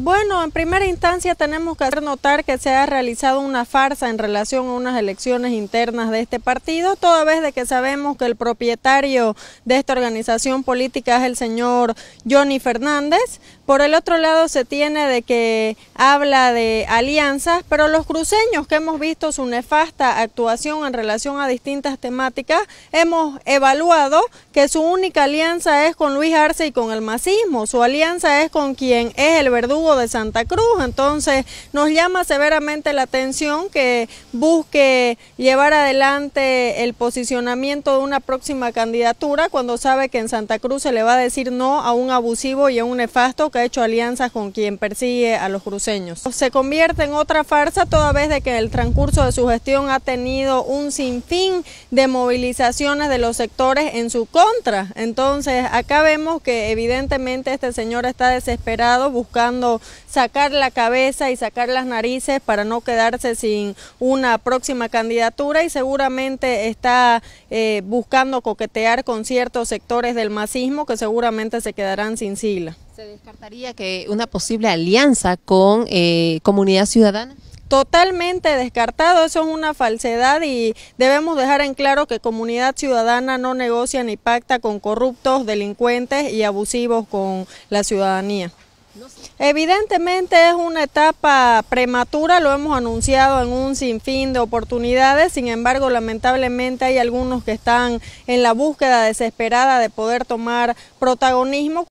Bueno, en primera instancia tenemos que hacer notar que se ha realizado una farsa en relación a unas elecciones internas de este partido, toda vez de que sabemos que el propietario de esta organización política es el señor Johnny Fernández, por el otro lado se tiene de que habla de alianzas, pero los cruceños que hemos visto su nefasta actuación en relación a distintas temáticas, hemos evaluado que su única alianza es con Luis Arce y con el macismo. su alianza es con quien es el verdugo de Santa Cruz, entonces nos llama severamente la atención que busque llevar adelante el posicionamiento de una próxima candidatura cuando sabe que en Santa Cruz se le va a decir no a un abusivo y a un nefasto que hecho alianzas con quien persigue a los cruceños. Se convierte en otra farsa toda vez de que el transcurso de su gestión ha tenido un sinfín de movilizaciones de los sectores en su contra. Entonces, acá vemos que evidentemente este señor está desesperado buscando sacar la cabeza y sacar las narices para no quedarse sin una próxima candidatura y seguramente está eh, buscando coquetear con ciertos sectores del masismo que seguramente se quedarán sin sigla. ¿Se descartaría que una posible alianza con eh, comunidad ciudadana? totalmente descartado, eso es una falsedad y debemos dejar en claro que comunidad ciudadana no negocia ni pacta con corruptos, delincuentes y abusivos con la ciudadanía. Evidentemente es una etapa prematura, lo hemos anunciado en un sinfín de oportunidades, sin embargo lamentablemente hay algunos que están en la búsqueda desesperada de poder tomar protagonismo.